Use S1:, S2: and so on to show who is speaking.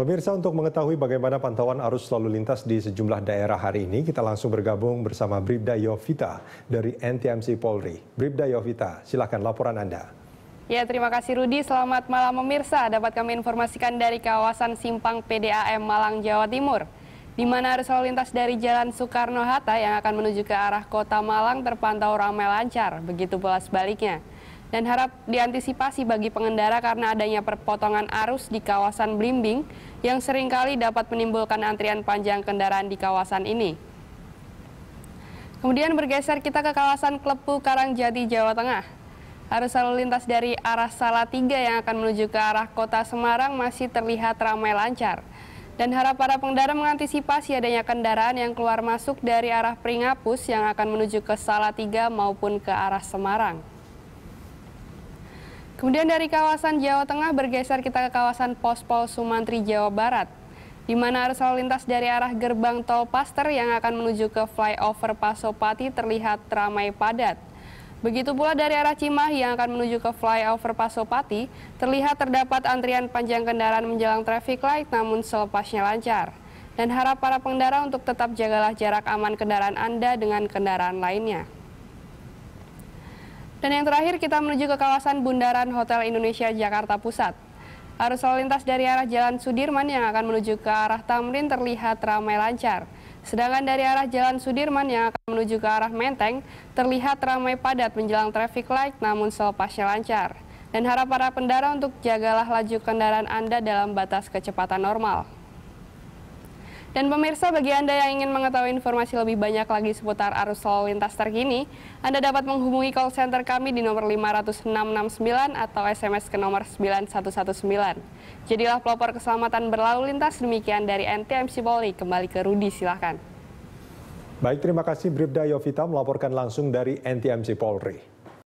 S1: Pemirsa untuk mengetahui bagaimana pantauan arus lalu lintas di sejumlah daerah hari ini, kita langsung bergabung bersama Bribda Yovita dari NTMC Polri. Bribda Yovita, silakan laporan Anda.
S2: Ya, terima kasih Rudi. Selamat malam pemirsa. Dapat kami informasikan dari kawasan Simpang PDAM Malang, Jawa Timur. Di mana arus lalu lintas dari Jalan Soekarno-Hatta yang akan menuju ke arah kota Malang terpantau ramai lancar, begitu pula sebaliknya dan harap diantisipasi bagi pengendara karena adanya perpotongan arus di kawasan Blimbing yang seringkali dapat menimbulkan antrian panjang kendaraan di kawasan ini. Kemudian bergeser kita ke kawasan Klepu Karangjati, Jawa Tengah. Arus lalu lintas dari arah Salatiga yang akan menuju ke arah kota Semarang masih terlihat ramai lancar. Dan harap para pengendara mengantisipasi adanya kendaraan yang keluar masuk dari arah Pringapus yang akan menuju ke Salatiga maupun ke arah Semarang. Kemudian dari kawasan Jawa Tengah bergeser kita ke kawasan Pospol Sumantri Jawa Barat di mana arus lalu lintas dari arah gerbang tol Paster yang akan menuju ke flyover Pasopati terlihat ramai padat. Begitu pula dari arah Cimahi yang akan menuju ke flyover Pasopati, terlihat terdapat antrian panjang kendaraan menjelang traffic light namun selepasnya lancar. Dan harap para pengendara untuk tetap jagalah jarak aman kendaraan Anda dengan kendaraan lainnya. Dan yang terakhir kita menuju ke kawasan Bundaran Hotel Indonesia Jakarta Pusat. Arus lalu lintas dari arah Jalan Sudirman yang akan menuju ke arah Tamrin terlihat ramai lancar. Sedangkan dari arah Jalan Sudirman yang akan menuju ke arah Menteng terlihat ramai padat menjelang traffic light namun selepasnya lancar. Dan harap para pendara untuk jagalah laju kendaraan Anda dalam batas kecepatan normal. Dan pemirsa bagi Anda yang ingin mengetahui informasi lebih banyak lagi seputar arus lalu lintas terkini, Anda dapat menghubungi call center kami di nomor 50669 atau SMS ke nomor 9119. Jadilah pelopor keselamatan berlalu lintas demikian dari NTMC Polri. Kembali ke Rudi, silakan.
S1: Baik, terima kasih Bribda Yovita melaporkan langsung dari NTMC Polri.